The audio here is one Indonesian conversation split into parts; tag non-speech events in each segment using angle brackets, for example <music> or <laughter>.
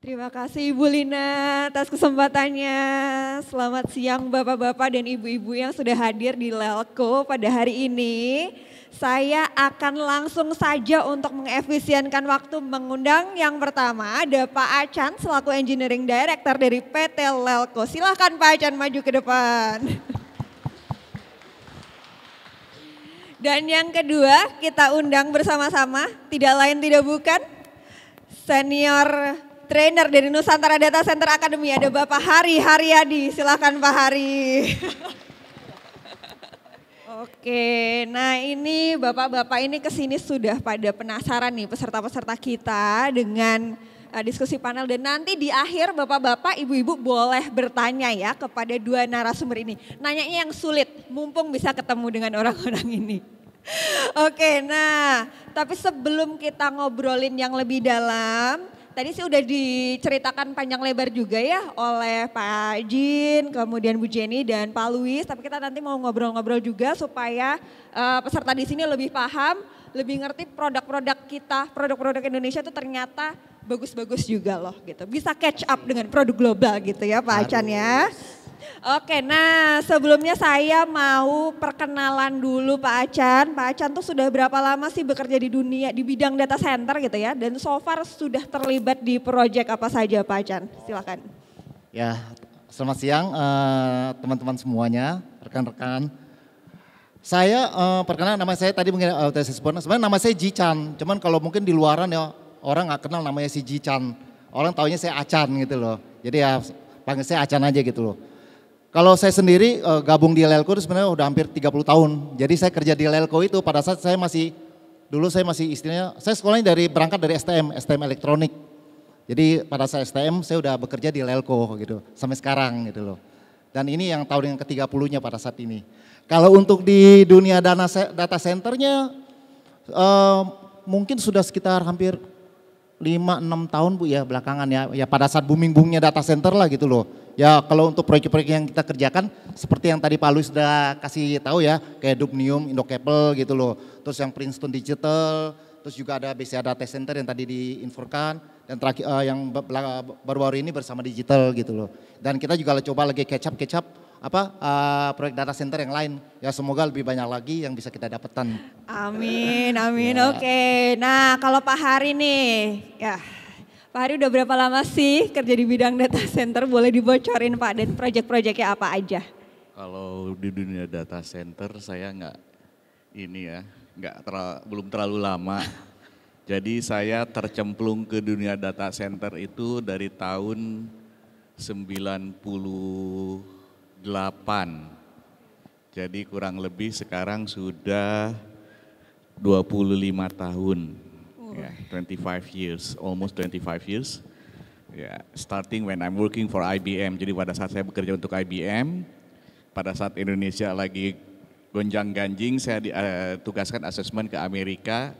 Terima kasih Ibu Lina atas kesempatannya. Selamat siang Bapak-Bapak dan Ibu-Ibu yang sudah hadir di Lelko pada hari ini. Saya akan langsung saja untuk mengefisienkan waktu mengundang yang pertama ada Pak Achan selaku Engineering Director dari PT Lelko. Silahkan Pak Achan maju ke depan. Dan yang kedua kita undang bersama-sama tidak lain tidak bukan senior trainer dari Nusantara Data Center Academy ada Bapak Hari Haryadi. Silakan Pak Hari. Oke, nah ini bapak-bapak ini kesini sudah pada penasaran nih peserta-peserta kita dengan uh, diskusi panel dan nanti di akhir bapak-bapak, ibu-ibu boleh bertanya ya kepada dua narasumber ini. Nanyanya yang sulit, mumpung bisa ketemu dengan orang-orang ini. Oke, nah tapi sebelum kita ngobrolin yang lebih dalam, Tadi sih udah diceritakan panjang lebar juga ya oleh Pak Jin, kemudian Bu Jenny dan Pak Luis. Tapi kita nanti mau ngobrol-ngobrol juga supaya uh, peserta di sini lebih paham, lebih ngerti produk-produk kita, produk-produk Indonesia itu ternyata bagus-bagus juga loh gitu. Bisa catch up dengan produk global gitu ya Pak Chan ya. Oke, nah sebelumnya saya mau perkenalan dulu Pak Acan. Pak Acan tuh sudah berapa lama sih bekerja di dunia di bidang data center gitu ya? Dan so far sudah terlibat di proyek apa saja Pak Acan? Silakan. Ya, selamat siang eh, teman-teman uh, semuanya, rekan-rekan. Saya uh, eh, perkenalan nama saya tadi mungkin uh, sebenarnya nama saya Jican, cuman kalau mungkin di luaran ya orang nggak kenal namanya si Jican. Orang taunya saya Acan gitu loh. Jadi ya panggil saya Acan aja gitu loh. Kalau saya sendiri uh, gabung di Lelco, itu sebenarnya udah hampir 30 tahun. Jadi saya kerja di Lelco itu pada saat saya masih dulu saya masih istilahnya saya sekolahnya dari berangkat dari STM, STM elektronik. Jadi pada saat STM saya udah bekerja di Lelco gitu sampai sekarang gitu loh. Dan ini yang tahun yang ke-30-nya pada saat ini. Kalau untuk di dunia dana data centernya uh, mungkin sudah sekitar hampir 5 6 tahun Bu ya belakangan ya. Ya pada saat booming-boomingnya data center lah gitu loh Ya kalau untuk proyek-proyek yang kita kerjakan seperti yang tadi Pak Luis sudah kasih tahu ya kayak Dubnium, Indocable gitu loh. Terus yang Princeton Digital, terus juga ada BCA Data Center yang tadi diinfokan dan terakhir uh, yang baru-baru ini bersama digital gitu loh. Dan kita juga coba lagi kecap-kecap apa uh, proyek data center yang lain. Ya semoga lebih banyak lagi yang bisa kita dapatkan. Amin, ya. amin. ya. Oke. Okay. Nah, kalau Pak Hari nih, ya Pak Hari udah berapa lama sih kerja di bidang data center? Boleh dibocorin Pak dan proyek-proyeknya apa aja? Kalau di dunia data center saya nggak ini ya, nggak belum terlalu lama. <laughs> Jadi saya tercemplung ke dunia data center itu dari tahun 98. Jadi kurang lebih sekarang sudah 25 tahun. Oh. Yeah, 25 years, almost 25 years. Yeah, starting when I'm working for IBM. Jadi pada saat saya bekerja untuk IBM, pada saat Indonesia lagi gonjang-ganjing, saya ditugaskan eh, asesmen ke Amerika.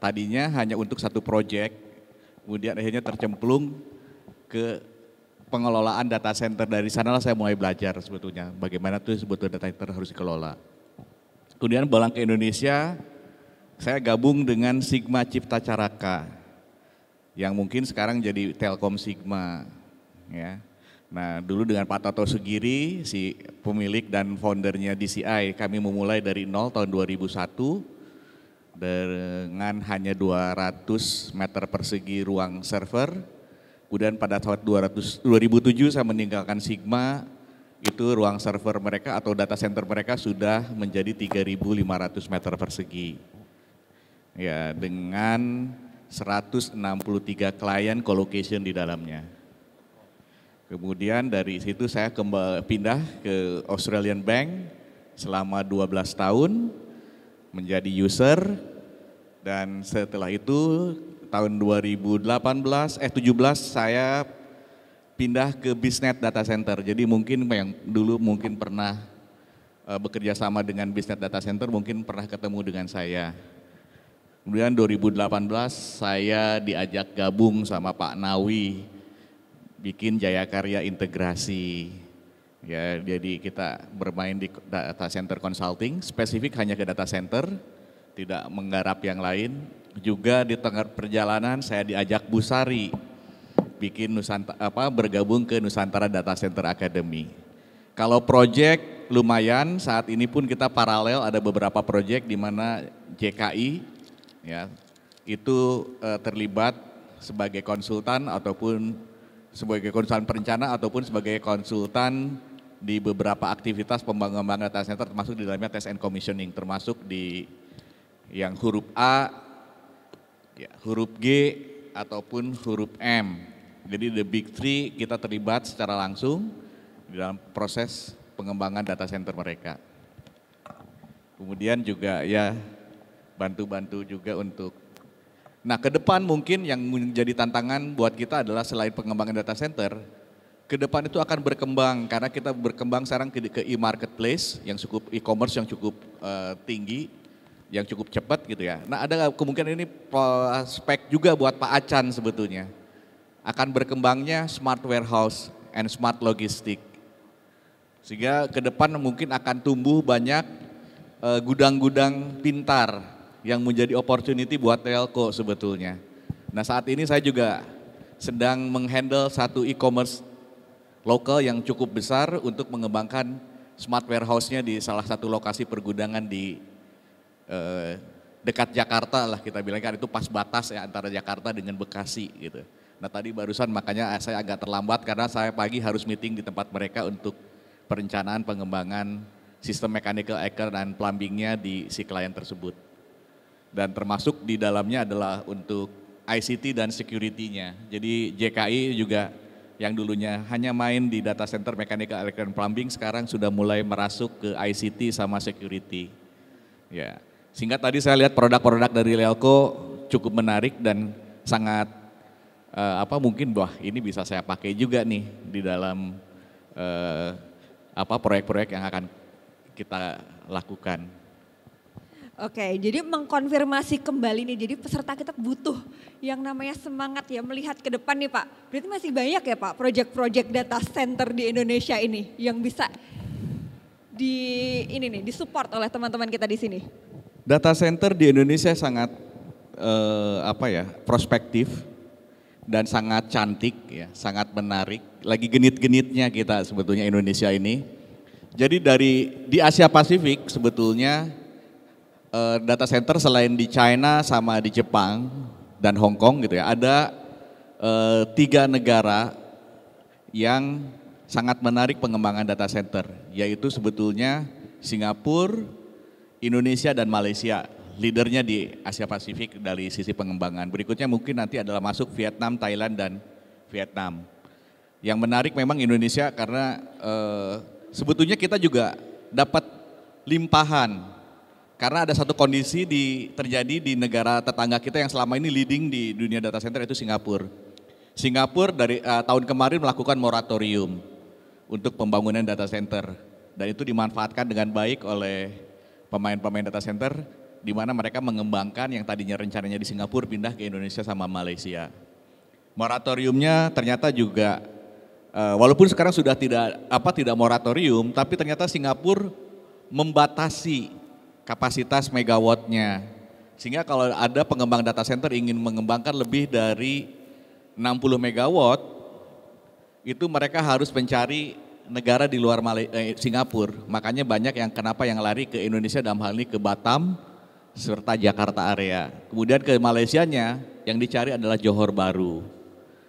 Tadinya hanya untuk satu proyek, kemudian akhirnya tercemplung ke pengelolaan data center dari sana lah saya mulai belajar sebetulnya bagaimana tuh sebetulnya data center harus dikelola. Kemudian pulang ke Indonesia, saya gabung dengan Sigma Cipta Caraka yang mungkin sekarang jadi Telkom Sigma ya. Nah, dulu dengan Pak Tato Sugiri si pemilik dan foundernya DCI, kami memulai dari nol tahun 2001 dengan hanya 200 meter persegi ruang server. Kemudian pada tahun 200, 2007 saya meninggalkan Sigma, itu ruang server mereka atau data center mereka sudah menjadi 3.500 meter persegi ya dengan 163 klien colocation di dalamnya. Kemudian dari situ saya pindah ke Australian Bank selama 12 tahun menjadi user dan setelah itu tahun 2018 eh 17 saya pindah ke Bisnet Data Center. Jadi mungkin yang dulu mungkin pernah eh, bekerja sama dengan Bisnet Data Center mungkin pernah ketemu dengan saya. Kemudian 2018 saya diajak gabung sama Pak Nawi bikin Jaya Karya Integrasi. Ya, jadi kita bermain di data center consulting, spesifik hanya ke data center, tidak menggarap yang lain. Juga di tengah perjalanan saya diajak Busari bikin Nusantara apa bergabung ke Nusantara Data Center Academy. Kalau proyek lumayan, saat ini pun kita paralel ada beberapa proyek di mana JKI ya itu uh, terlibat sebagai konsultan ataupun sebagai konsultan perencana ataupun sebagai konsultan di beberapa aktivitas pembangunan data center termasuk di dalamnya test and commissioning termasuk di yang huruf A, ya, huruf G ataupun huruf M. Jadi the big three kita terlibat secara langsung di dalam proses pengembangan data center mereka. Kemudian juga ya bantu-bantu juga untuk Nah, ke depan mungkin yang menjadi tantangan buat kita adalah selain pengembangan data center, ke depan itu akan berkembang karena kita berkembang sekarang ke, e-marketplace yang cukup e-commerce yang cukup uh, tinggi, yang cukup cepat gitu ya. Nah, ada kemungkinan ini prospek juga buat Pak Acan sebetulnya. Akan berkembangnya smart warehouse and smart logistik. Sehingga ke depan mungkin akan tumbuh banyak eh, gudang-gudang uh, pintar yang menjadi opportunity buat telco sebetulnya. Nah saat ini saya juga sedang menghandle satu e-commerce lokal yang cukup besar untuk mengembangkan smart warehouse-nya di salah satu lokasi pergudangan di eh, dekat Jakarta lah kita bilang kan itu pas batas ya antara Jakarta dengan Bekasi gitu. Nah tadi barusan makanya ah, saya agak terlambat karena saya pagi harus meeting di tempat mereka untuk perencanaan pengembangan sistem mechanical anchor dan plumbingnya di si klien tersebut dan termasuk di dalamnya adalah untuk ICT dan security-nya. Jadi JKI juga yang dulunya hanya main di data center mekanika electrical plumbing sekarang sudah mulai merasuk ke ICT sama security. Ya. Singkat tadi saya lihat produk-produk dari Lelco cukup menarik dan sangat uh, apa mungkin wah ini bisa saya pakai juga nih di dalam uh, apa proyek-proyek yang akan kita lakukan. Oke, jadi mengkonfirmasi kembali nih, jadi peserta kita butuh yang namanya semangat ya melihat ke depan nih Pak. Berarti masih banyak ya Pak proyek-proyek data center di Indonesia ini yang bisa di ini nih disupport oleh teman-teman kita di sini. Data center di Indonesia sangat eh, apa ya prospektif dan sangat cantik ya, sangat menarik. Lagi genit-genitnya kita sebetulnya Indonesia ini. Jadi dari di Asia Pasifik sebetulnya uh, data center selain di China sama di Jepang dan Hong Kong gitu ya, ada uh, tiga negara yang sangat menarik pengembangan data center, yaitu sebetulnya Singapura, Indonesia dan Malaysia. Leadernya di Asia Pasifik dari sisi pengembangan. Berikutnya mungkin nanti adalah masuk Vietnam, Thailand dan Vietnam. Yang menarik memang Indonesia karena eh, sebetulnya kita juga dapat limpahan karena ada satu kondisi di, terjadi di negara tetangga kita yang selama ini leading di dunia data center itu Singapura. Singapura dari uh, tahun kemarin melakukan moratorium untuk pembangunan data center dan itu dimanfaatkan dengan baik oleh pemain-pemain data center di mana mereka mengembangkan yang tadinya rencananya di Singapura pindah ke Indonesia sama Malaysia. Moratoriumnya ternyata juga uh, walaupun sekarang sudah tidak apa tidak moratorium tapi ternyata Singapura membatasi kapasitas megawattnya. Sehingga kalau ada pengembang data center ingin mengembangkan lebih dari 60 megawatt, itu mereka harus mencari negara di luar eh, Singapura. Makanya banyak yang kenapa yang lari ke Indonesia dalam hal ini ke Batam serta Jakarta area. Kemudian ke Malaysia nya yang dicari adalah Johor Baru.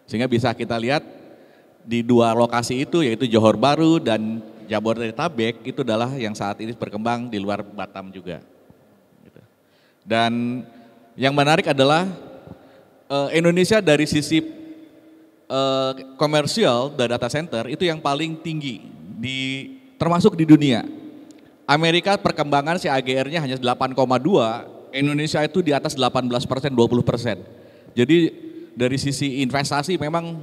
Sehingga bisa kita lihat di dua lokasi itu yaitu Johor Baru dan Jabodetabek itu adalah yang saat ini berkembang di luar Batam juga. Gitu. Dan yang menarik adalah eh, Indonesia dari sisi eh, komersial dan data center itu yang paling tinggi di termasuk di dunia. Amerika perkembangan si AGR-nya hanya 8,2, Indonesia itu di atas 18 persen, 20 persen. Jadi dari sisi investasi memang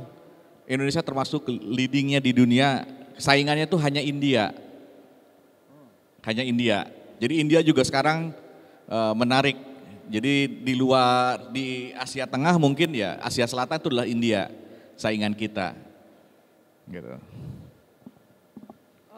Indonesia termasuk leadingnya di dunia saingannya tuh hanya India. Hanya India. Jadi India juga sekarang uh, menarik. Jadi di luar di Asia Tengah mungkin ya Asia Selatan itu adalah India saingan kita. Gitu.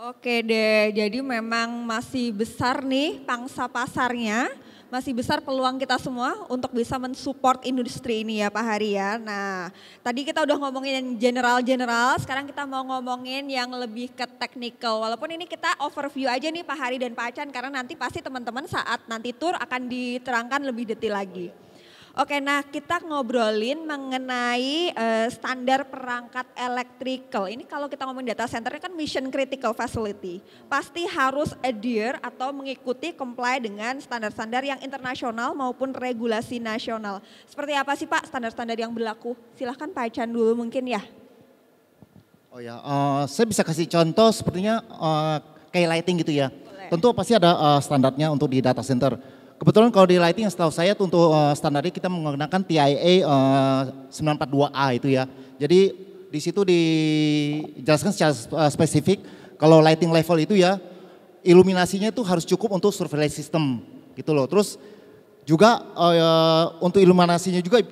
Oke deh, jadi memang masih besar nih pangsa pasarnya masih besar peluang kita semua untuk bisa mensupport industri ini ya Pak Hari ya. Nah, tadi kita udah ngomongin general-general, sekarang kita mau ngomongin yang lebih ke technical. Walaupun ini kita overview aja nih Pak Hari dan Pak Achan karena nanti pasti teman-teman saat nanti tour akan diterangkan lebih detail lagi. Oke, nah kita ngobrolin mengenai uh, standar perangkat elektrikal. Ini kalau kita ngomongin data center kan mission critical facility. Pasti harus adhere atau mengikuti comply dengan standar-standar yang internasional maupun regulasi nasional. Seperti apa sih Pak standar-standar yang berlaku? Silahkan Pak Chan dulu mungkin ya. Oh ya, uh, saya bisa kasih contoh sepertinya uh, kayak lighting gitu ya. Boleh. Tentu pasti ada uh, standarnya untuk di data center Kebetulan kalau di lighting setahu saya untuk uh, eh, standarnya kita menggunakan TIA uh, 942A itu ya. Jadi di situ dijelaskan secara eh, spesifik kalau lighting level itu ya iluminasinya itu harus cukup untuk surveillance system gitu loh. Terus juga uh, untuk iluminasinya juga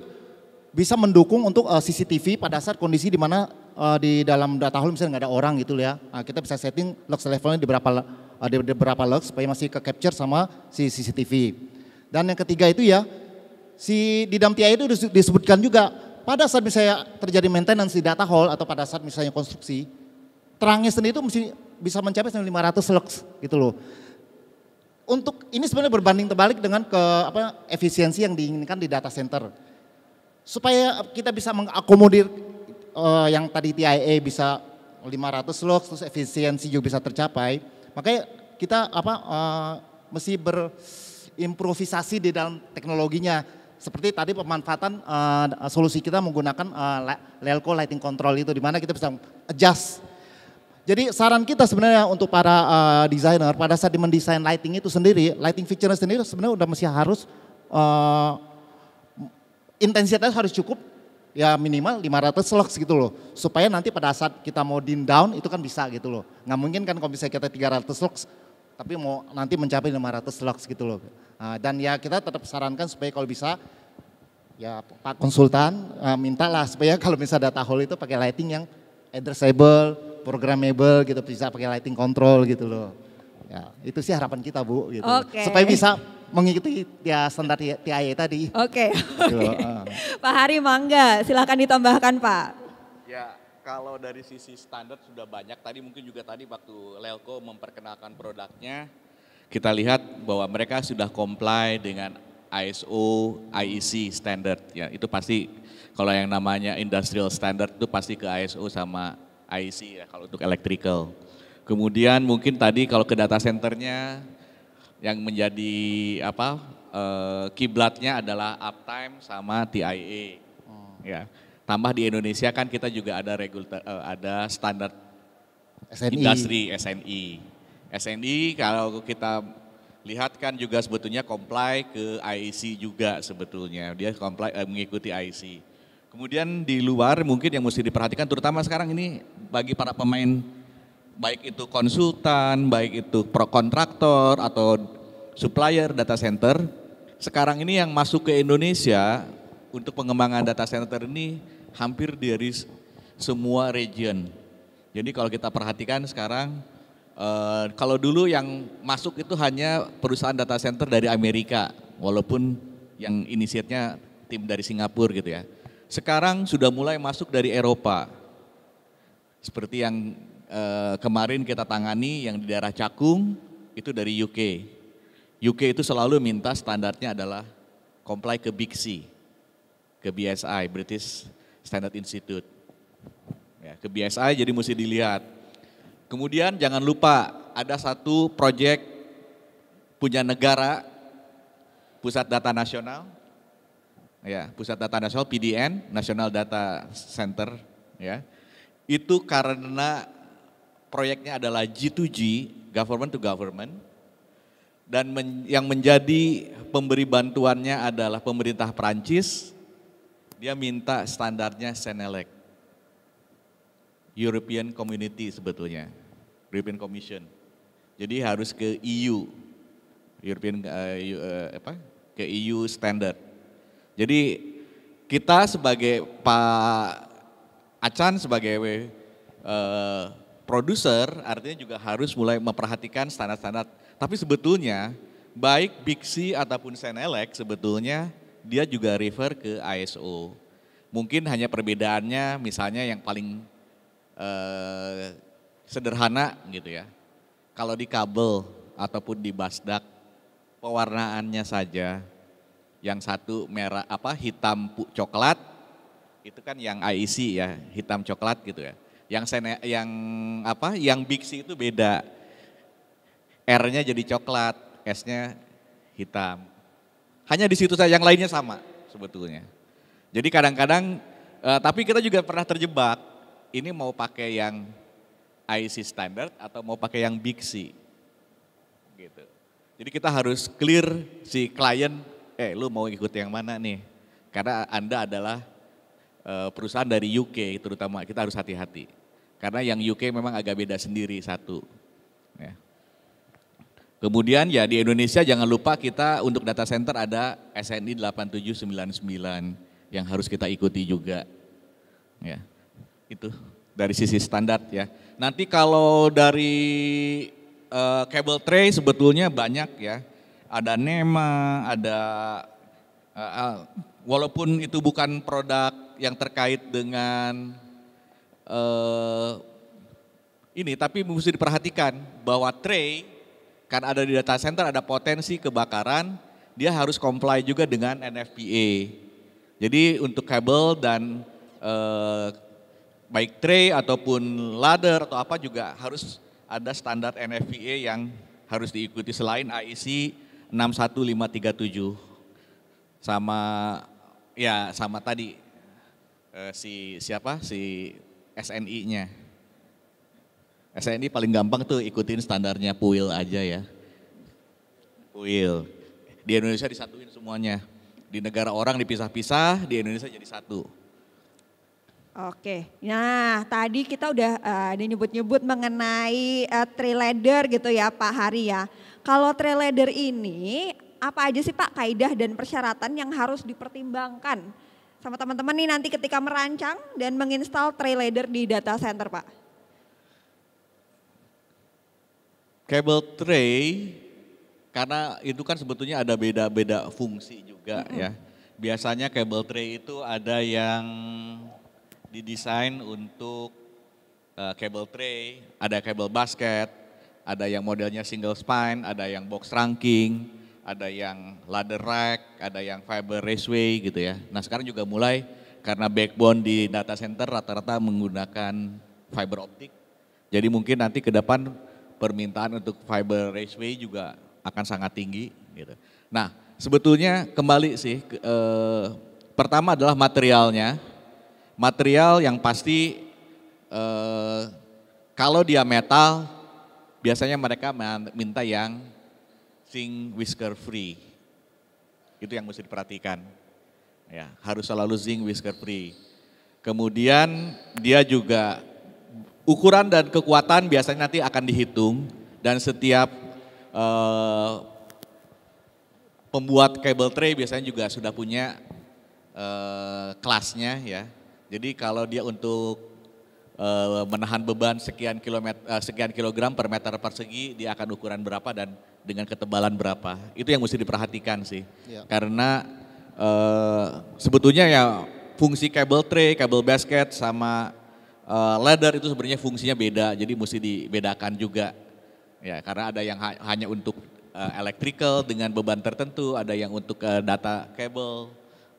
bisa mendukung untuk uh, CCTV pada saat kondisi di mana uh, di dalam data hall misalnya nggak ada orang gitu ya. Nah, kita bisa setting lux levelnya di berapa ada beberapa log supaya masih ke capture sama si CCTV. Dan yang ketiga itu ya si di dalam TI itu disebutkan juga pada saat misalnya terjadi maintenance di data hall atau pada saat misalnya konstruksi terangnya sendiri itu mesti bisa mencapai 500 lux gitu loh. Untuk ini sebenarnya berbanding terbalik dengan ke apa efisiensi yang diinginkan di data center. Supaya kita bisa mengakomodir uh, yang tadi TIA e bisa 500 lux terus efisiensi juga bisa tercapai Makanya kita apa uh, mesti berimprovisasi di dalam teknologinya. Seperti tadi pemanfaatan uh, solusi kita menggunakan uh, Lelco lighting control itu di mana kita bisa adjust. Jadi saran kita sebenarnya untuk para uh, desainer pada saat mendesain lighting itu sendiri, lighting feature sendiri sebenarnya udah mesti harus uh, intensitas harus cukup ya minimal 500 locks gitu loh. Supaya nanti pada saat kita mau din down itu kan bisa gitu loh. Nggak mungkin kan kalau bisa kita 300 locks tapi mau nanti mencapai 500 locks gitu loh. Ah, dan ya kita tetap sarankan supaya kalau bisa ya Pak Konsultan ah, mintalah supaya kalau bisa data hole itu pakai lighting yang addressable, programmable gitu bisa pakai lighting control gitu loh. Ya, itu sih harapan kita Bu gitu. Okay. Supaya bisa mengikuti ya standar TIA tadi. Oke. Okay. Gitu okay. Ah. Pak Hari Mangga, silahkan ditambahkan Pak. Ya, kalau dari sisi standar sudah banyak. Tadi mungkin juga tadi waktu Lelko memperkenalkan produknya, kita lihat bahwa mereka sudah comply dengan ISO, IEC standar. Ya, itu pasti kalau yang namanya industrial standard itu pasti ke ISO sama IEC ya kalau untuk electrical. Kemudian mungkin tadi kalau ke data centernya yang menjadi apa eh, kiblatnya adalah uptime sama TIA. Oh. Ya. Tambah di Indonesia kan kita juga ada regulator eh, ada standar SNI. industri SNI. SNI kalau kita lihat kan juga sebetulnya comply ke IEC juga sebetulnya. Dia comply eh, mengikuti IEC. Kemudian di luar mungkin yang mesti diperhatikan terutama sekarang ini bagi para pemain baik itu konsultan, baik itu pro kontraktor atau supplier data center. Sekarang ini yang masuk ke Indonesia untuk pengembangan data center ini hampir dari semua region. Jadi kalau kita perhatikan sekarang eh, kalau dulu yang masuk itu hanya perusahaan data center dari Amerika, walaupun yang inisiatnya tim dari Singapura gitu ya. Sekarang sudah mulai masuk dari Eropa. Seperti yang Eh, kemarin kita tangani yang di daerah Cakung itu dari UK. UK itu selalu minta standarnya adalah comply ke C, ke BSI, British Standard Institute. Ya, ke BSI jadi mesti dilihat. Kemudian jangan lupa ada satu proyek punya negara Pusat Data Nasional. Ya, Pusat Data Nasional PDN, National Data Center, ya. Itu karena proyeknya adalah G2G, government to government, dan men, yang menjadi pemberi bantuannya adalah pemerintah Prancis. Dia minta standarnya Senelec, European Community sebetulnya, European Commission. Jadi harus ke EU, European uh, uh, apa? ke EU standard. Jadi kita sebagai Pak Achan sebagai uh, produser artinya juga harus mulai memperhatikan standar-standar. Tapi sebetulnya baik Bixi ataupun Senelec sebetulnya dia juga refer ke ISO. Mungkin hanya perbedaannya misalnya yang paling eh, sederhana gitu ya. Kalau di kabel ataupun di basdak pewarnaannya saja yang satu merah apa hitam coklat itu kan yang IEC ya, hitam coklat gitu ya. Yang sen yang apa? Yang Bixi itu beda. R-nya jadi coklat, S-nya hitam. Hanya di situ saja yang lainnya sama sebetulnya. Jadi kadang-kadang uh, tapi kita juga pernah terjebak ini mau pakai yang IC standard atau mau pakai yang Bixi. Gitu. Jadi kita harus clear si klien, eh lu mau ikut yang mana nih? Karena Anda adalah eh, perusahaan dari UK terutama, kita harus hati-hati. Karena yang UK memang agak beda sendiri satu. Ya. Kemudian ya di Indonesia jangan lupa kita untuk data center ada SNI 8799 yang harus kita ikuti juga. Ya. Itu dari sisi standar ya. Nanti kalau dari uh, cable tray sebetulnya banyak ya. Ada NEMA, ada uh, uh, walaupun itu bukan produk yang terkait dengan uh, ini tapi mesti diperhatikan bahwa tray kan ada di data center ada potensi kebakaran, dia harus comply juga dengan NFPA. Jadi untuk kabel dan uh, baik tray ataupun ladder atau apa juga harus ada standar NFPA yang harus diikuti selain IEC 61537 sama ya sama tadi uh, si siapa si SNI-nya. SNI paling gampang tuh ikutin standarnya PUIL aja ya. PUIL. Di Indonesia disatuin semuanya. Di negara orang dipisah-pisah, di Indonesia jadi satu. Oke, nah tadi kita udah uh, nyebut-nyebut mengenai uh, gitu ya Pak Hari ya. Kalau trader ini apa aja sih Pak kaidah dan persyaratan yang harus dipertimbangkan sama teman-teman nih nanti ketika merancang dan menginstal tray ladder di data center Pak? Cable tray karena itu kan sebetulnya ada beda-beda fungsi juga mm -hmm. ya. Biasanya cable tray itu ada yang didesain untuk uh, cable tray, ada cable basket, ada yang modelnya single spine, ada yang box ranking ada yang ladder rack, ada yang fiber raceway gitu ya. Nah sekarang juga mulai karena backbone di data center rata-rata menggunakan fiber optik. Jadi mungkin nanti ke depan permintaan untuk fiber raceway juga akan sangat tinggi gitu. Nah sebetulnya kembali sih, eh, pertama adalah materialnya. Material yang pasti eh, kalau dia metal biasanya mereka minta yang zinc whisker free. Itu yang mesti diperhatikan. Ya, harus selalu zinc whisker free. Kemudian dia juga ukuran dan kekuatan biasanya nanti akan dihitung dan setiap uh, pembuat cable tray biasanya juga sudah punya uh, kelasnya ya. Jadi kalau dia untuk uh, menahan beban sekian kilometer uh, sekian kilogram per meter persegi dia akan ukuran berapa dan dengan ketebalan berapa itu yang mesti diperhatikan sih ya. karena uh, sebetulnya ya fungsi kabel tray kabel basket sama uh, ladder itu sebenarnya fungsinya beda jadi mesti dibedakan juga ya karena ada yang ha hanya untuk uh, electrical dengan beban tertentu ada yang untuk uh, data kabel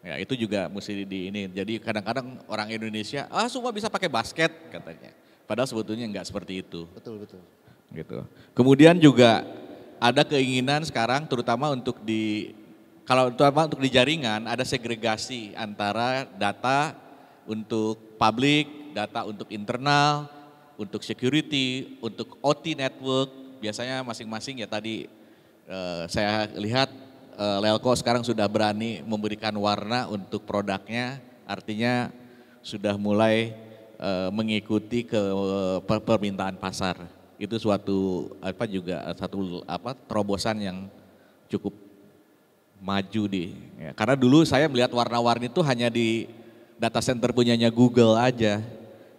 Ya itu juga mesti di ini. Jadi kadang-kadang orang Indonesia, ah semua bisa pakai basket katanya. Padahal sebetulnya nggak seperti itu. Betul, betul. Gitu. Kemudian juga ada keinginan sekarang terutama untuk di kalau terutama untuk di jaringan ada segregasi antara data untuk publik, data untuk internal, untuk security, untuk OT network. Biasanya masing-masing ya tadi eh, saya lihat Eh, Lelko sekarang sudah berani memberikan warna untuk produknya, artinya sudah mulai eh, mengikuti ke permintaan pasar. Itu suatu apa juga satu apa terobosan yang cukup maju di ya, karena dulu saya melihat warna-warni itu hanya di data center punyanya Google aja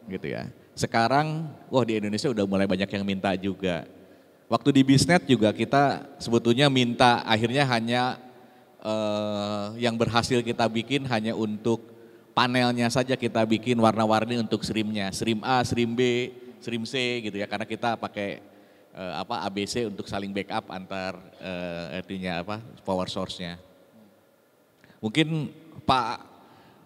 gitu ya. Sekarang wah di Indonesia udah mulai banyak yang minta juga. Waktu di bisnet juga kita sebetulnya minta akhirnya hanya eh, yang berhasil kita bikin hanya untuk panelnya saja kita bikin warna-warni untuk srimnya, srim A, srim B, srim C gitu ya karena kita pakai eh, apa ABC untuk saling backup antar eh, artinya apa power source-nya. Mungkin Pak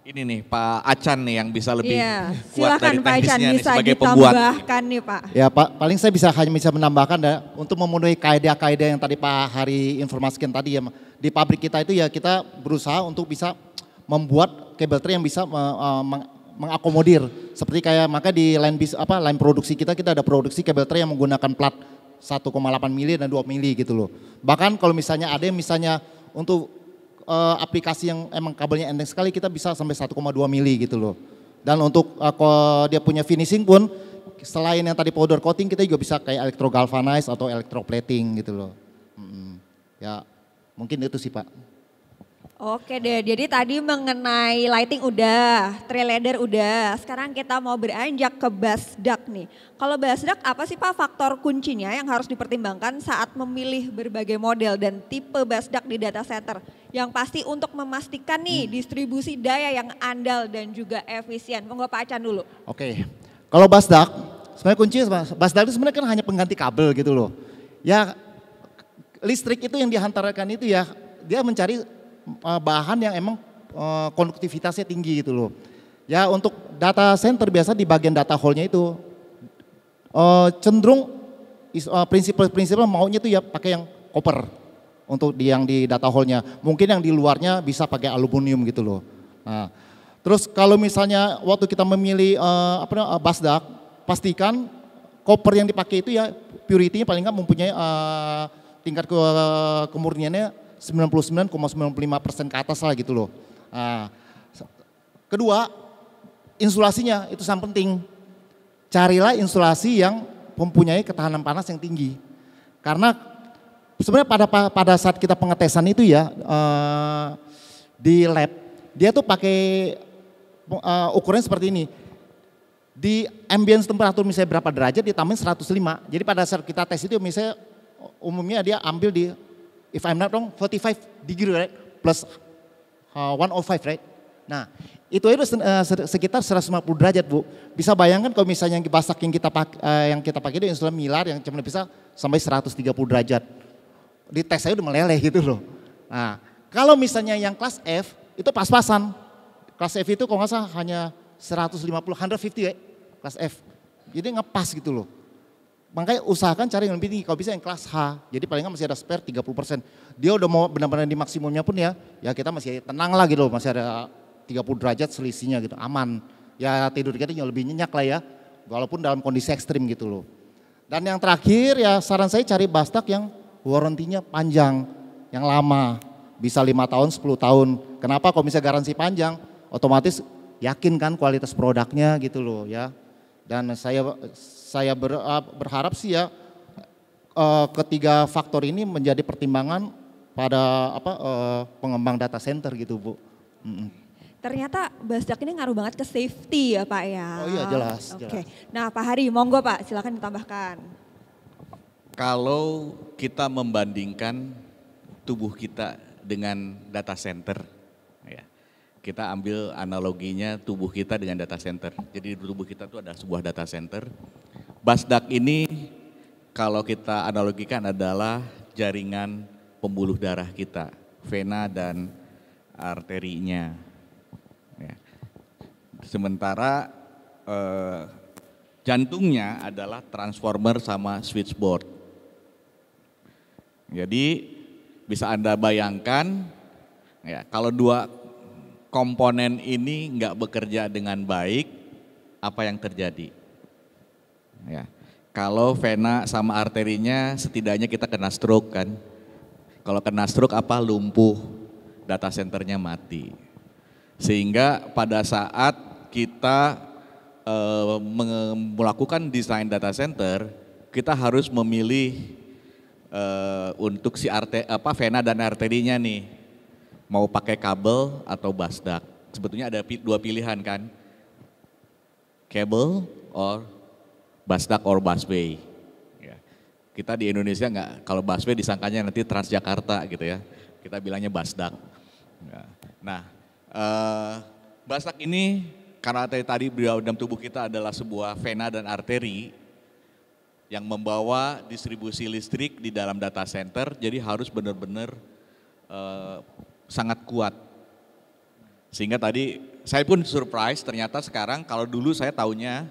ini nih Pak Acan nih yang bisa lebih yeah. kuat Silakan, dari Pak Acan nih, sebagai pembuat. nih Pak. Ya Pak, paling saya bisa hanya bisa menambahkan ya, untuk memenuhi kaedah-kaedah yang tadi Pak Hari informasikan tadi ya di pabrik kita itu ya kita berusaha untuk bisa membuat kabel tray yang bisa uh, meng, mengakomodir seperti kayak maka di lain bis, apa lain produksi kita kita ada produksi kabel tray yang menggunakan plat 1,8 mili dan 2 mili gitu loh. Bahkan kalau misalnya ada yang misalnya untuk uh, aplikasi yang emang kabelnya enteng sekali kita bisa sampai 1,2 mili gitu loh. Dan untuk uh, dia punya finishing pun selain yang tadi powder coating kita juga bisa kayak electro galvanize atau plating gitu loh. Hmm, ya mungkin itu sih Pak. Oke deh, jadi tadi mengenai lighting udah, trail udah. Sekarang kita mau beranjak ke bus duct nih. Kalau bus duct apa sih Pak faktor kuncinya yang harus dipertimbangkan saat memilih berbagai model dan tipe bus duct di data center? Yang pasti untuk memastikan nih hmm. distribusi daya yang andal dan juga efisien. Monggo Pak Acan dulu. Oke, kalau Basdak, sebenarnya kuncinya Basdak itu sebenarnya kan hanya pengganti kabel gitu loh. Ya listrik itu yang dihantarkan itu ya dia mencari eh, bahan yang emang eh, konduktivitasnya tinggi gitu loh. Ya untuk data center biasa di bagian data hall itu eh, cenderung prinsip prinsipnya maunya itu ya pakai yang koper untuk yang di data hall-nya. Mungkin yang di luarnya bisa pakai aluminium gitu loh. Nah, terus kalau misalnya waktu kita memilih uh, apa namanya uh, eh, basdak, pastikan koper yang dipakai itu ya purity paling nggak mempunyai uh, tingkat ke, kemurniannya 99,95% ke atas lah gitu loh. Nah, kedua, insulasinya itu sangat penting. Carilah insulasi yang mempunyai ketahanan panas yang tinggi. Karena sebenarnya pada pada saat kita pengetesan itu ya eh, di lab dia tuh pakai uh, eh, ukurannya seperti ini di ambience temperatur misalnya berapa derajat ditambahin 105. Jadi pada saat kita tes itu misalnya umumnya dia ambil di if I'm not wrong 45 degree right plus uh, eh, 105 right. Nah, itu itu sekitar 150 derajat, Bu. Bisa bayangkan kalau misalnya yang basak yang kita pakai yang kita pakai itu insulin milar yang cuma bisa sampai 130 derajat di tes saya udah meleleh gitu loh. Nah, kalau misalnya yang kelas F itu pas-pasan. Kelas F itu kalau nggak salah hanya 150, 150 ya kelas F. Jadi ngepas gitu loh. Makanya usahakan cari yang lebih tinggi. Kalau bisa yang kelas H. Jadi paling nggak masih ada spare 30%. Dia udah mau benar-benar di maksimumnya pun ya. Ya kita masih tenang lah gitu loh. Masih ada 30 derajat selisihnya gitu. Aman. Ya tidur kita lebih nyenyak lah ya. Walaupun dalam kondisi ekstrim gitu loh. Dan yang terakhir ya saran saya cari bastak yang warantinya panjang, yang lama, bisa lima tahun, 10 tahun. Kenapa kalau misalnya garansi panjang, otomatis yakin kan kualitas produknya gitu loh ya. Dan saya saya ber, ah, berharap sih ya eh, ketiga faktor ini menjadi pertimbangan pada apa eh, pengembang data center gitu Bu. Ternyata Basdak ini ngaruh banget ke safety ya Pak ya. Oh iya jelas. Oke. Okay. Nah Pak Hari, monggo Pak, silakan ditambahkan kalau kita membandingkan tubuh kita dengan data center. Ya. Kita ambil analoginya tubuh kita dengan data center. Jadi tubuh kita itu ada sebuah data center. Basdak ini kalau kita analogikan adalah jaringan pembuluh darah kita, vena dan arterinya. Ya. Sementara eh, jantungnya adalah transformer sama switchboard jadi bisa Anda bayangkan ya kalau dua komponen ini nggak bekerja dengan baik apa yang terjadi? Ya. Kalau vena sama arterinya setidaknya kita kena stroke kan. Kalau kena stroke apa lumpuh, data centernya mati. Sehingga pada saat kita e, melakukan desain data center, kita harus memilih uh, untuk si arte apa vena dan arterinya nih mau pakai kabel atau basdak. Sebetulnya ada dua pilihan kan. Kabel or basdak or busway. Ya. Kita di Indonesia nggak kalau busway disangkanya nanti Transjakarta gitu ya. Kita bilangnya basdak. Ya. Nah, uh, basdak ini karena tadi, beliau dalam tubuh kita adalah sebuah vena dan arteri yang membawa distribusi listrik di dalam data center, jadi harus benar-benar uh, sangat kuat. Sehingga tadi saya pun surprise, ternyata sekarang kalau dulu saya taunya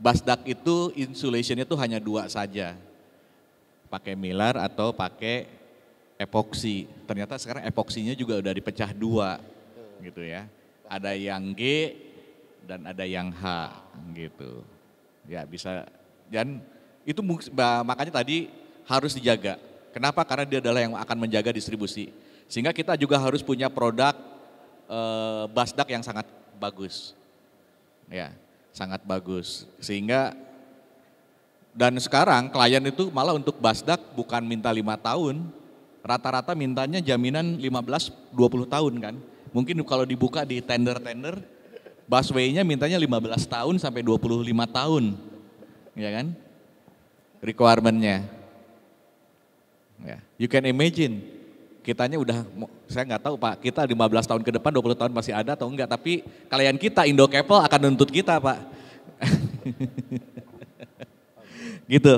basdak itu insulationnya itu hanya dua saja, pakai milar atau pakai epoksi. Ternyata sekarang epoksinya juga udah dipecah dua, gitu ya. Ada yang G dan ada yang H, gitu. Ya bisa dan itu makanya tadi harus dijaga. Kenapa? Karena dia adalah yang akan menjaga distribusi. Sehingga kita juga harus punya produk e, eh, basdak yang sangat bagus. Ya, sangat bagus. Sehingga dan sekarang klien itu malah untuk basdak bukan minta lima tahun, rata-rata mintanya jaminan 15 20 tahun kan. Mungkin kalau dibuka di tender-tender busway-nya mintanya 15 tahun sampai 25 tahun. Ya kan? requirementnya. Ya. You can imagine, kitanya udah, saya nggak tahu Pak, kita 15 tahun ke depan, 20 tahun masih ada atau enggak, tapi kalian kita, Indo Kepel akan nuntut kita Pak. <laughs> gitu.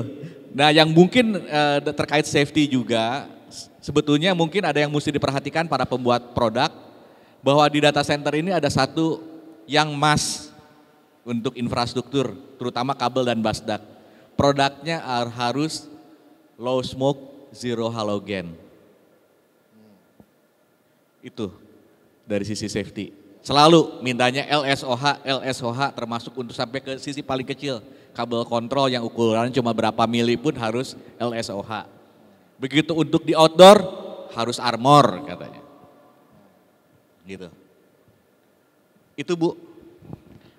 Nah yang mungkin uh, terkait safety juga, sebetulnya mungkin ada yang mesti diperhatikan para pembuat produk, bahwa di data center ini ada satu yang mas untuk infrastruktur, terutama kabel dan basdak Produknya harus low smoke, zero halogen. Itu dari sisi safety. Selalu mintanya LSOH, LSOH termasuk untuk sampai ke sisi paling kecil. Kabel kontrol yang ukuran cuma berapa mili pun harus LSOH. Begitu untuk di outdoor harus armor katanya. Gitu. Itu Bu,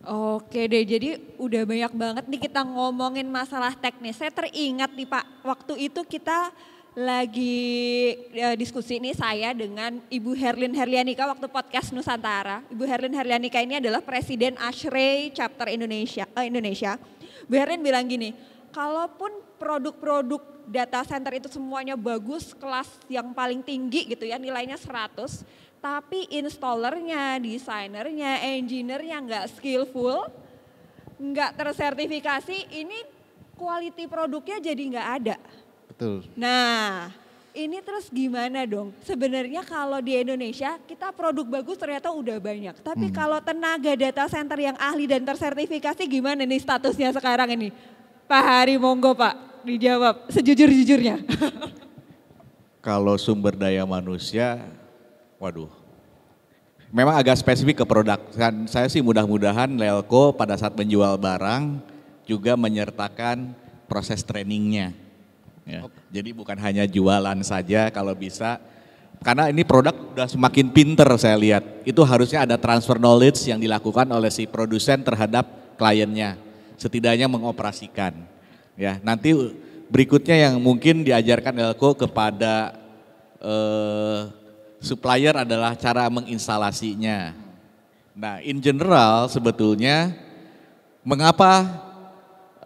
Oke deh, jadi udah banyak banget nih kita ngomongin masalah teknis. Saya teringat nih Pak, waktu itu kita lagi ya, diskusi ini saya dengan Ibu Herlin Herlianika waktu podcast Nusantara. Ibu Herlin Herlianika ini adalah Presiden Ashray Chapter Indonesia. Eh, Indonesia. Bu Herlin bilang gini, kalaupun produk-produk data center itu semuanya bagus, kelas yang paling tinggi gitu ya, nilainya 100, tapi installernya, desainernya, engineer yang nggak skillful, nggak tersertifikasi, ini quality produknya jadi nggak ada. Betul. Nah, ini terus gimana dong? Sebenarnya kalau di Indonesia kita produk bagus ternyata udah banyak. Tapi hmm. kalau tenaga data center yang ahli dan tersertifikasi gimana nih statusnya sekarang ini? Pak Hari monggo Pak dijawab sejujur-jujurnya. <laughs> kalau sumber daya manusia Waduh. Memang agak spesifik ke produk. Kan saya sih mudah-mudahan Lelko pada saat menjual barang juga menyertakan proses trainingnya. Ya. Jadi bukan hanya jualan saja kalau bisa. Karena ini produk udah semakin pinter saya lihat. Itu harusnya ada transfer knowledge yang dilakukan oleh si produsen terhadap kliennya. Setidaknya mengoperasikan. Ya, nanti berikutnya yang mungkin diajarkan Lelco kepada eh, Supplier adalah cara menginstalasinya. Nah, in general sebetulnya mengapa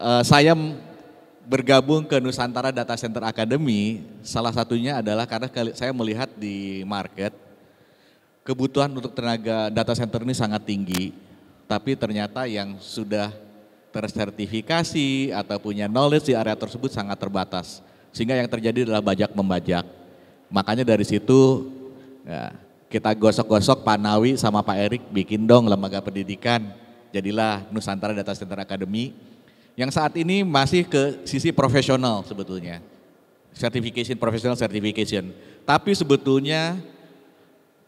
uh, saya bergabung ke Nusantara Data Center Academy salah satunya adalah karena saya melihat di market kebutuhan untuk tenaga data center ini sangat tinggi tapi ternyata yang sudah tersertifikasi atau punya knowledge di area tersebut sangat terbatas sehingga yang terjadi adalah bajak membajak makanya dari situ Ya. Kita gosok-gosok Pak Nawi sama Pak Erik bikin dong lembaga pendidikan. Jadilah Nusantara Data Center Academy yang saat ini masih ke sisi profesional sebetulnya. Certification, professional certification. Tapi sebetulnya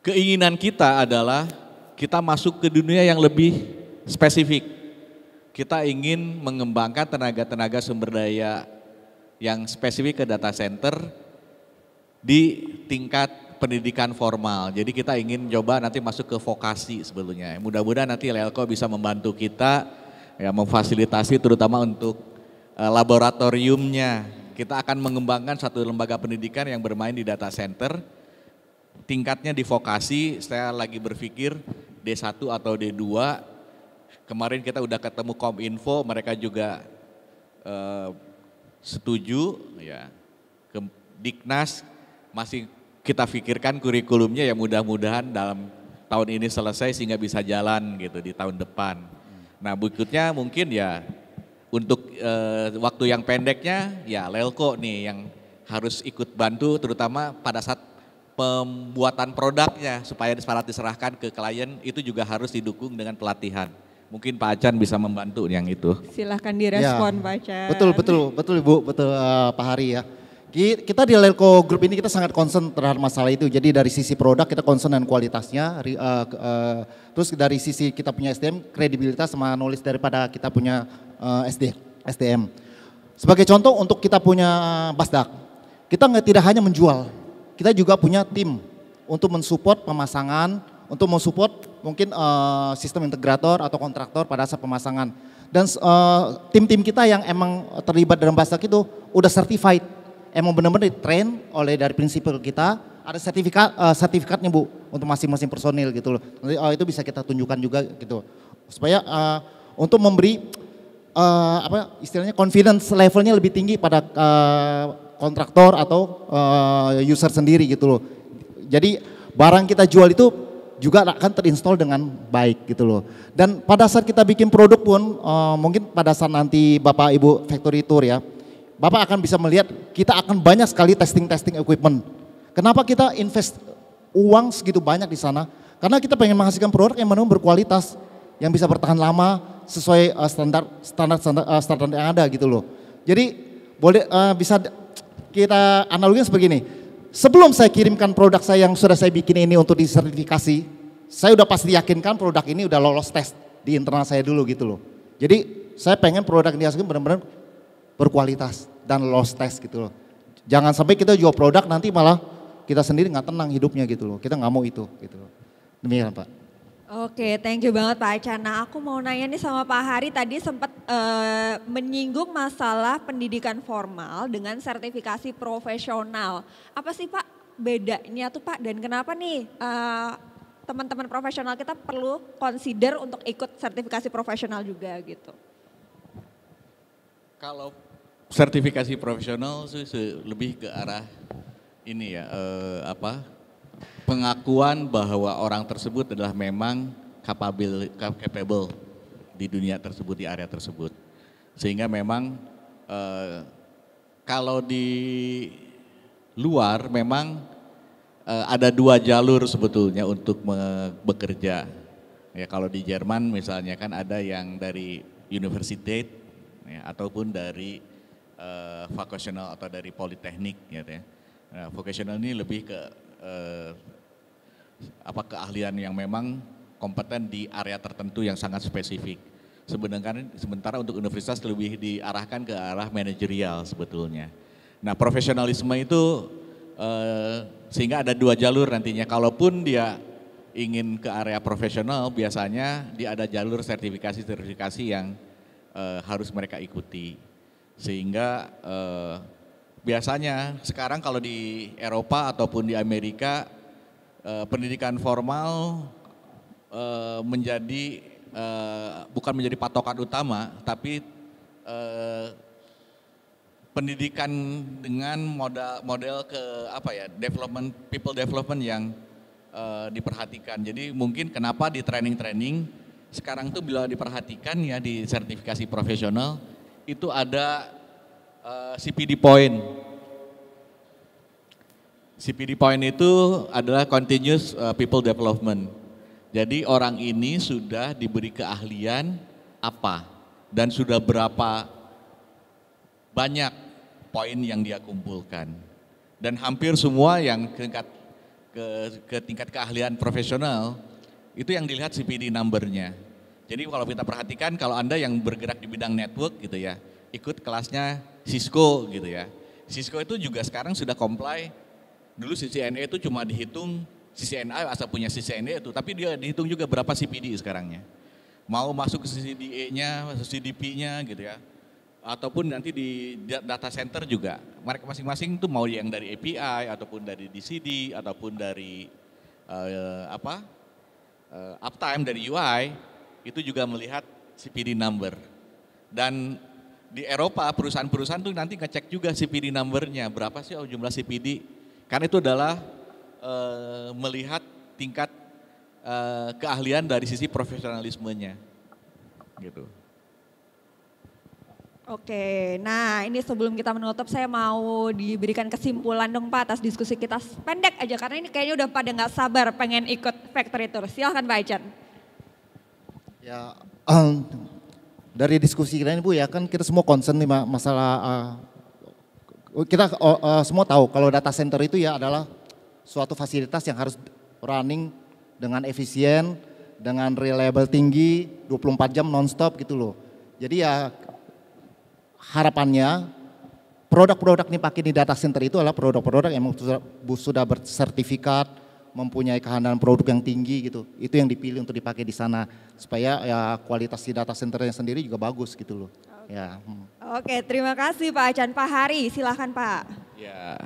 keinginan kita adalah kita masuk ke dunia yang lebih spesifik. Kita ingin mengembangkan tenaga-tenaga sumber daya yang spesifik ke data center di tingkat pendidikan formal. Jadi kita ingin coba nanti masuk ke vokasi sebetulnya. Mudah-mudahan nanti Lelko bisa membantu kita ya memfasilitasi terutama untuk uh, laboratoriumnya. Kita akan mengembangkan satu lembaga pendidikan yang bermain di data center. Tingkatnya di vokasi, saya lagi berpikir D1 atau D2. Kemarin kita udah ketemu Kominfo, mereka juga uh, setuju ya. Ke Diknas masih kita pikirkan kurikulumnya ya mudah-mudahan dalam tahun ini selesai sehingga bisa jalan gitu di tahun depan. Nah berikutnya mungkin ya untuk e, waktu yang pendeknya ya Lelko nih yang harus ikut bantu terutama pada saat pembuatan produknya supaya disparat diserahkan ke klien itu juga harus didukung dengan pelatihan. Mungkin Pak Acan bisa membantu yang itu. Silahkan direspon ya, Pak Acan. Betul, betul, betul Ibu, betul uh, Pak Hari ya. Kita di Lelco Group ini kita sangat concern terhadap masalah itu. Jadi dari sisi produk kita concern dan kualitasnya. Eh, eh, terus dari sisi kita punya SDM, kredibilitas sama nulis daripada kita punya eh, SDM. Sebagai contoh untuk kita punya Basdak, kita tidak hanya menjual, kita juga punya tim untuk mensupport pemasangan, untuk mensupport mungkin sistem integrator atau kontraktor pada saat pemasangan. Dan tim-tim tim -tim kita yang emang terlibat dalam Basdak itu udah certified emang benar-benar ditrain oleh dari prinsipal kita ada sertifikat uh, sertifikatnya bu untuk masing-masing personil gitu loh nanti oh, itu bisa kita tunjukkan juga gitu supaya uh, untuk memberi uh, apa istilahnya confidence levelnya lebih tinggi pada uh, kontraktor atau uh, user sendiri gitu loh jadi barang kita jual itu juga akan terinstall dengan baik gitu loh. Dan pada saat kita bikin produk pun, uh, mungkin pada saat nanti Bapak Ibu factory tour ya, Bapak akan bisa melihat kita akan banyak sekali testing-testing equipment. Kenapa kita invest uang segitu banyak di sana? Karena kita pengen menghasilkan produk yang memang berkualitas, yang bisa bertahan lama sesuai uh, standar standar standar, eh, standar yang ada gitu loh. Jadi boleh uh, bisa kita analogin seperti ini. Sebelum saya kirimkan produk saya yang sudah saya bikin ini untuk disertifikasi, saya udah pasti yakinkan produk ini udah lolos tes di internal saya dulu gitu loh. Jadi saya pengen produk ini dihasilkan benar-benar berkualitas dan lost test gitu loh. Jangan sampai kita jual produk nanti malah kita sendiri nggak tenang hidupnya gitu loh. Kita nggak mau itu gitu loh. Demikian Pak. Oke, thank you banget Pak Acan. Nah, aku mau nanya nih sama Pak Hari tadi sempat uh, eh, menyinggung masalah pendidikan formal dengan sertifikasi profesional. Apa sih Pak bedanya tuh Pak dan kenapa nih uh, teman-teman profesional kita perlu consider untuk ikut sertifikasi profesional juga gitu? Kalau sertifikasi profesional lebih ke arah ini ya eh, apa pengakuan bahwa orang tersebut adalah memang capable capable di dunia tersebut di area tersebut sehingga memang eh, kalau di luar memang eh, ada dua jalur sebetulnya untuk bekerja ya kalau di Jerman misalnya kan ada yang dari universitas ya, ataupun dari uh, vocational atau dari politeknik gitu ya. Nah, vocational ini lebih ke uh, apa keahlian yang memang kompeten di area tertentu yang sangat spesifik. Sebenarnya sementara untuk universitas lebih diarahkan ke arah manajerial sebetulnya. Nah, profesionalisme itu uh, sehingga ada dua jalur nantinya. Kalaupun dia ingin ke area profesional, biasanya dia ada jalur sertifikasi-sertifikasi yang uh, harus mereka ikuti. Sehingga eh, biasanya sekarang kalau di Eropa ataupun di Amerika eh, pendidikan formal eh, menjadi eh, bukan menjadi patokan utama, tapi eh, pendidikan dengan model model ke apa ya development people development yang eh, diperhatikan. Jadi mungkin kenapa di training-training sekarang tuh bila diperhatikan ya di sertifikasi profesional itu ada uh, eh, CPD point. CPD point itu adalah continuous uh, people development. Jadi orang ini sudah diberi keahlian apa dan sudah berapa banyak poin yang dia kumpulkan. Dan hampir semua yang ke tingkat ke, ke tingkat keahlian profesional itu yang dilihat CPD numbernya. Jadi kalau kita perhatikan kalau Anda yang bergerak di bidang network gitu ya, ikut kelasnya Cisco gitu ya. Cisco itu juga sekarang sudah comply. Dulu CCNA itu cuma dihitung CCNA asal punya CCNA itu, tapi dia dihitung juga berapa CPD sekarangnya. Mau masuk ke CCDA-nya, CDP-nya gitu ya. Ataupun nanti di data center juga. Mereka masing-masing itu mau yang dari API ataupun dari DCD ataupun dari uh, apa? Uh, uptime dari UI itu juga melihat CPD number. Dan di Eropa perusahaan-perusahaan tuh nanti ngecek juga CPD numbernya berapa sih oh, jumlah CPD karena itu adalah e, melihat tingkat e, keahlian dari sisi profesionalismenya gitu. Oke, nah ini sebelum kita menutup saya mau diberikan kesimpulan dong Pak atas diskusi kita pendek aja karena ini kayaknya udah pada nggak sabar pengen ikut factory tour. Silahkan Pak Ajan. Ya, um, <clears throat> dari diskusi kita ini Bu ya kan kita semua concern nih masalah uh, kita uh, semua tahu kalau data center itu ya adalah suatu fasilitas yang harus running dengan efisien, dengan reliable tinggi, 24 jam nonstop gitu loh. Jadi ya harapannya produk-produk nih pakai di data center itu adalah produk-produk yang sudah bersertifikat, mempunyai kehandalan produk yang tinggi gitu. Itu yang dipilih untuk dipakai di sana supaya ya kualitas di data centernya sendiri juga bagus gitu loh. Oke. Ya. Hmm. Oke, terima kasih Pak Acan. Pak Hari, silahkan Pak. Ya,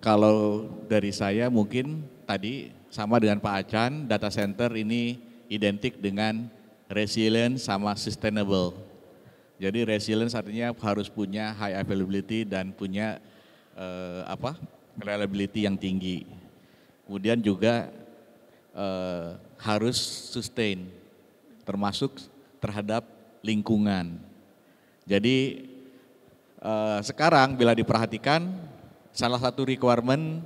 kalau dari saya mungkin tadi sama dengan Pak Acan, data center ini identik dengan resilient sama sustainable. Jadi resilience artinya harus punya high availability dan punya eh, apa reliability yang tinggi. Kemudian juga eh, harus sustain, termasuk terhadap lingkungan. Jadi eh, sekarang bila diperhatikan, salah satu requirement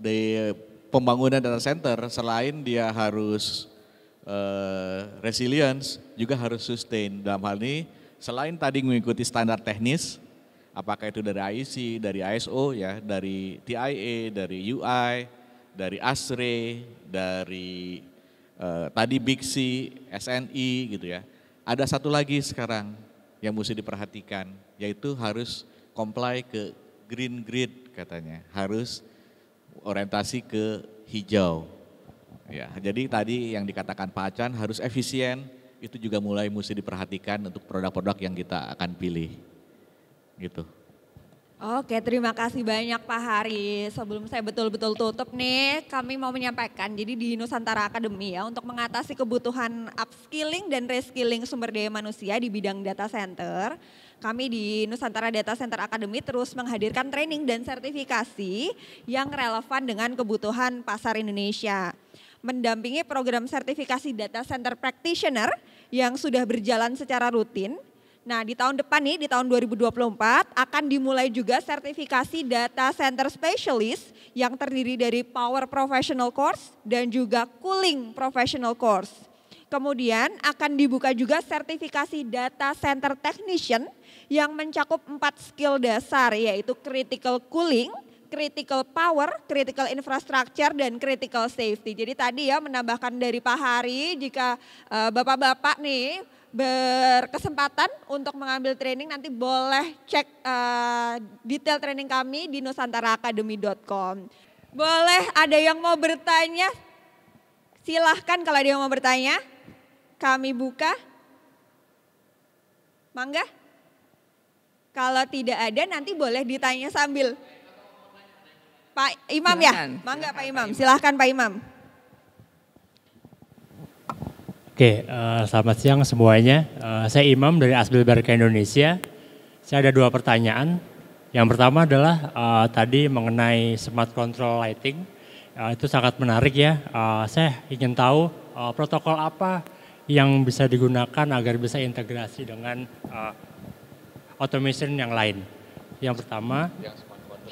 di pembangunan data center selain dia harus eh, resilience, juga harus sustain. Dalam hal ini, selain tadi mengikuti standar teknis, apakah itu dari IEC, dari ISO, ya, dari TIA, dari UI, dari ASRE, dari eh, tadi Biksi, SNI gitu ya. Ada satu lagi sekarang yang mesti diperhatikan, yaitu harus comply ke green grid katanya, harus orientasi ke hijau. Ya, jadi tadi yang dikatakan Pak Acan harus efisien, itu juga mulai mesti diperhatikan untuk produk-produk yang kita akan pilih. Gitu. Oke, terima kasih banyak Pak Hari. Sebelum saya betul-betul tutup nih, kami mau menyampaikan jadi di Nusantara Academy ya untuk mengatasi kebutuhan upskilling dan reskilling sumber daya manusia di bidang data center. Kami di Nusantara Data Center Academy terus menghadirkan training dan sertifikasi yang relevan dengan kebutuhan pasar Indonesia. Mendampingi program sertifikasi data center practitioner yang sudah berjalan secara rutin, Nah, di tahun depan nih, di tahun 2024 akan dimulai juga sertifikasi data center specialist yang terdiri dari power professional course dan juga cooling professional course. Kemudian akan dibuka juga sertifikasi data center technician yang mencakup empat skill dasar yaitu critical cooling, critical power, critical infrastructure, dan critical safety. Jadi tadi ya menambahkan dari Pak Hari, jika eh, bapak-bapak uh, nih berkesempatan untuk mengambil training nanti boleh cek uh, detail training kami di nusantaraakademi.com. Boleh ada yang mau bertanya? Silahkan kalau ada yang mau bertanya. Kami buka. Mangga. Kalau tidak ada nanti boleh ditanya sambil. Pak Imam ya? Mangga silahkan, Pak Imam. Silahkan Pak Imam. Oke, uh, selamat siang semuanya. Uh, saya Imam dari Asbil Barca Indonesia. Saya ada dua pertanyaan. Yang pertama adalah uh, tadi mengenai smart control lighting. Uh, itu sangat menarik ya. Uh, saya ingin tahu uh, protokol apa yang bisa digunakan agar bisa integrasi dengan uh, automation yang lain. Yang pertama, yang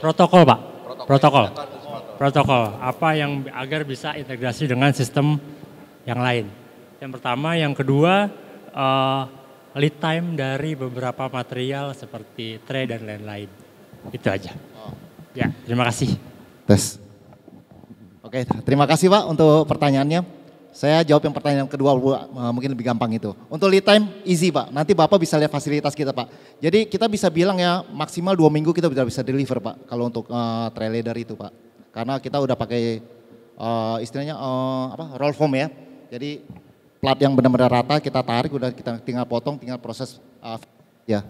protokol Pak. Protokol. Protokol. protokol. protokol apa yang agar bisa integrasi dengan sistem yang lain. Yang pertama, yang kedua uh, lead time dari beberapa material seperti tray dan lain-lain. Itu aja. Oh. Ya, terima kasih. Tes. Oke, terima kasih Pak untuk pertanyaannya. Saya jawab yang pertanyaan kedua eh, mungkin lebih gampang itu. Untuk lead time easy Pak. Nanti Bapak bisa lihat fasilitas kita Pak. Jadi kita bisa bilang ya maksimal dua minggu kita bisa bisa deliver Pak kalau untuk uh, tray leader itu Pak. Karena kita udah pakai uh, istilahnya uh, apa roll form ya. Jadi plat yang benar-benar rata kita tarik udah kita tinggal potong tinggal proses uh, ya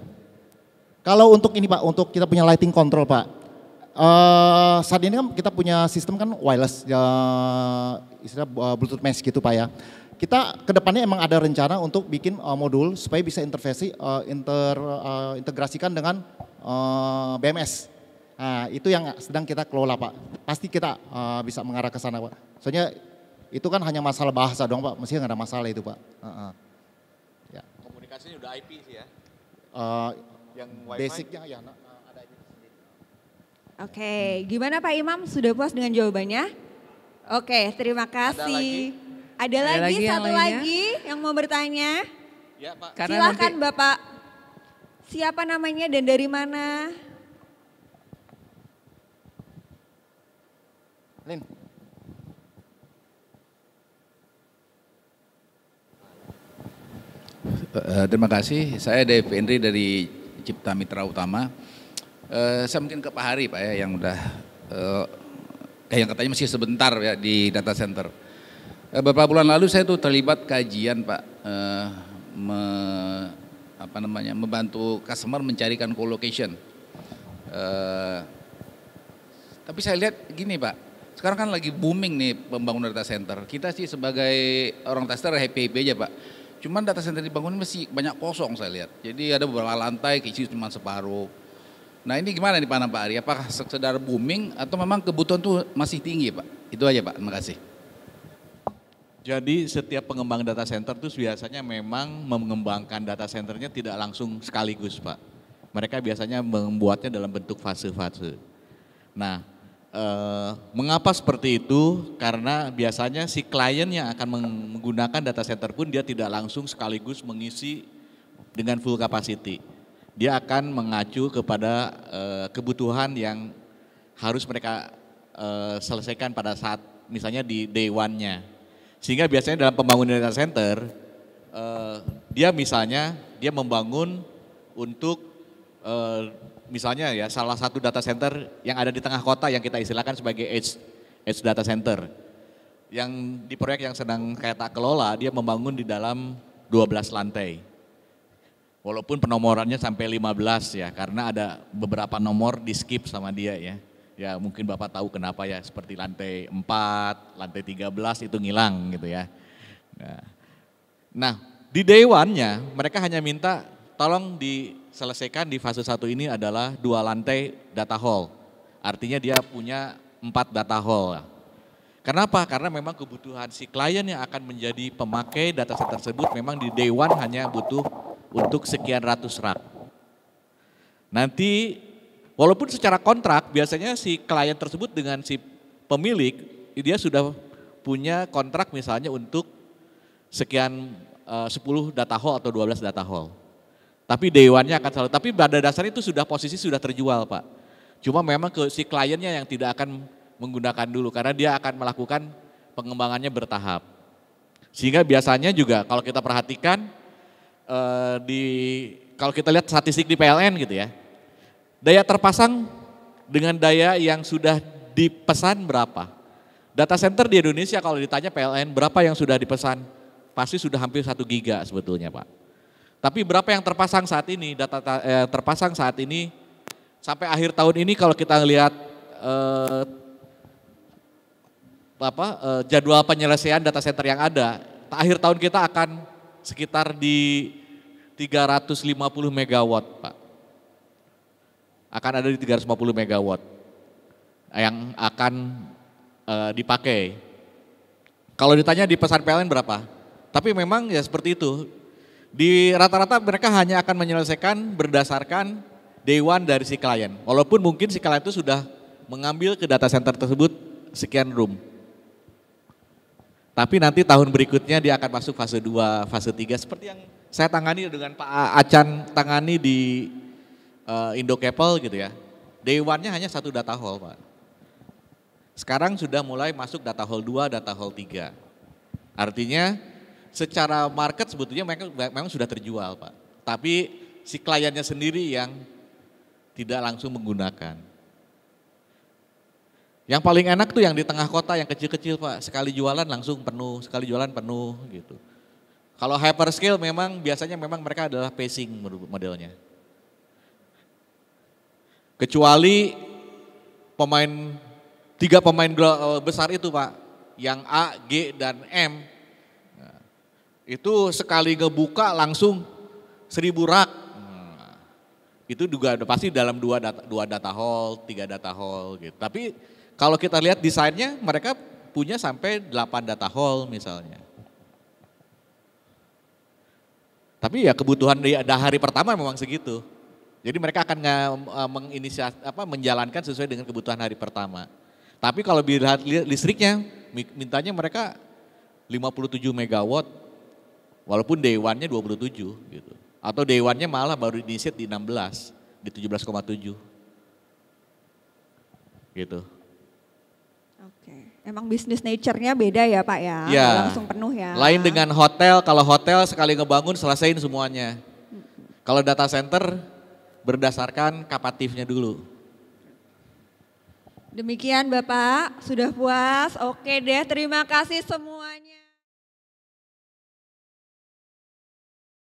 kalau untuk ini pak untuk kita punya lighting control pak uh, saat ini kan kita punya sistem kan wireless uh, istilah uh, bluetooth mesh gitu pak ya kita kedepannya emang ada rencana untuk bikin uh, modul supaya bisa intervensi uh, inter uh, integrasikan dengan uh, BMS nah itu yang sedang kita kelola pak pasti kita uh, bisa mengarah ke sana pak soalnya itu kan hanya masalah bahasa dong Pak, mesti nggak ada masalah itu Pak. Uh -uh. Ya. Komunikasinya udah IP sih ya? Uh, yang wifi? Basicnya ya nah, nah, Oke, okay. gimana Pak Imam sudah puas dengan jawabannya? Oke, okay, terima kasih. Ada lagi, ada ada lagi, satu yang lagi yang mau bertanya? Ya Pak. Karena nanti... Bapak. Siapa namanya dan dari mana? Lin. Eh, eh, terima kasih. Saya Dave Henry dari Cipta Mitra Utama. Eh, saya mungkin ke Pak Hari Pak ya yang udah uh, yang katanya masih sebentar ya di data center. beberapa bulan lalu saya tuh terlibat kajian Pak uh, me, apa namanya membantu customer mencarikan co-location. Uh, tapi saya lihat gini Pak, sekarang kan lagi booming nih pembangunan data center. Kita sih sebagai orang tester happy-happy aja Pak Cuman data center dibangun masih banyak kosong saya lihat. Jadi ada beberapa lantai kisi cuma separuh. Nah ini gimana nih Pak Pak Ari? Apakah sekedar booming atau memang kebutuhan itu masih tinggi Pak? Itu aja Pak, terima kasih. Jadi setiap pengembang data center itu biasanya memang mengembangkan data centernya tidak langsung sekaligus Pak. Mereka biasanya membuatnya dalam bentuk fase-fase. Nah, Eh, mengapa seperti itu? Karena biasanya si klien yang akan menggunakan data center pun dia tidak langsung sekaligus mengisi dengan full capacity. Dia akan mengacu kepada uh, kebutuhan yang harus mereka uh, selesaikan pada saat misalnya di day one-nya. Sehingga biasanya dalam pembangunan data center, dia misalnya dia membangun untuk misalnya ya salah satu data center yang ada di tengah kota yang kita istilahkan sebagai edge, edge data center. Yang di proyek yang sedang kayak tak kelola dia membangun di dalam 12 lantai. Walaupun penomorannya sampai 15 ya karena ada beberapa nomor di skip sama dia ya. Ya mungkin Bapak tahu kenapa ya seperti lantai 4, lantai 13 itu ngilang gitu ya. Nah, nah, di day one-nya mereka hanya minta tolong di selesaikan di fase satu ini adalah dua lantai data hall. Artinya dia punya empat data hall. Kenapa? Karena memang kebutuhan si klien yang akan menjadi pemakai data set tersebut memang di day one hanya butuh untuk sekian ratus rak. Nanti walaupun secara kontrak biasanya si klien tersebut dengan si pemilik dia sudah punya kontrak misalnya untuk sekian eh, sepuluh 10 data hall atau 12 data hall. Tapi dewannya akan selalu. Tapi pada dasarnya itu sudah posisi sudah terjual Pak. Cuma memang ke si kliennya yang tidak akan menggunakan dulu karena dia akan melakukan pengembangannya bertahap. Sehingga biasanya juga kalau kita perhatikan eh, di kalau kita lihat statistik di PLN gitu ya. Daya terpasang dengan daya yang sudah dipesan berapa? Data center di Indonesia kalau ditanya PLN berapa yang sudah dipesan? Pasti sudah hampir satu giga sebetulnya Pak. Tapi berapa yang terpasang saat ini? Data yang eh, terpasang saat ini sampai akhir tahun ini kalau kita lihat eh, apa eh, jadwal penyelesaian data center yang ada, akhir tahun kita akan sekitar di 350 megawatt, Pak. Akan ada di 350 megawatt yang akan eh, dipakai. Kalau ditanya di pesan PLN berapa? Tapi memang ya seperti itu, di rata-rata mereka hanya akan menyelesaikan berdasarkan day one dari si klien. Walaupun mungkin si klien itu sudah mengambil ke data center tersebut sekian room. Tapi nanti tahun berikutnya dia akan masuk fase 2, fase 3 seperti yang saya tangani dengan Pak Acan tangani di uh, eh, Indo Capel gitu ya. Day one-nya hanya satu data hall, Pak. Sekarang sudah mulai masuk data hall 2, data hall 3. Artinya secara market sebetulnya mereka memang sudah terjual Pak. Tapi si kliennya sendiri yang tidak langsung menggunakan. Yang paling enak tuh yang di tengah kota yang kecil-kecil Pak. Sekali jualan langsung penuh, sekali jualan penuh gitu. Kalau hyperscale memang biasanya memang mereka adalah pacing modelnya. Kecuali pemain tiga pemain eh, besar itu Pak, yang A, G dan M itu sekali ngebuka langsung seribu rak. Nah, itu juga ada pasti dalam dua data, dua data hall, tiga data hall gitu. Tapi kalau kita lihat desainnya mereka punya sampai delapan data hall misalnya. Tapi ya kebutuhan di hari pertama memang segitu. Jadi mereka akan e, menginisiasi apa menjalankan sesuai dengan kebutuhan hari pertama. Tapi kalau dilihat listriknya mintanya mereka 57 megawatt Walaupun dewannya 27 gitu. Atau dewannya malah baru di belas, di 16, di 17,7. Gitu. Oke. Emang bisnis nature-nya beda ya Pak ya? ya? Langsung penuh ya. Lain dengan hotel, kalau hotel sekali ngebangun selesaiin semuanya. Kalau data center berdasarkan kapatifnya dulu. Demikian Bapak, sudah puas? Oke deh, terima kasih semuanya.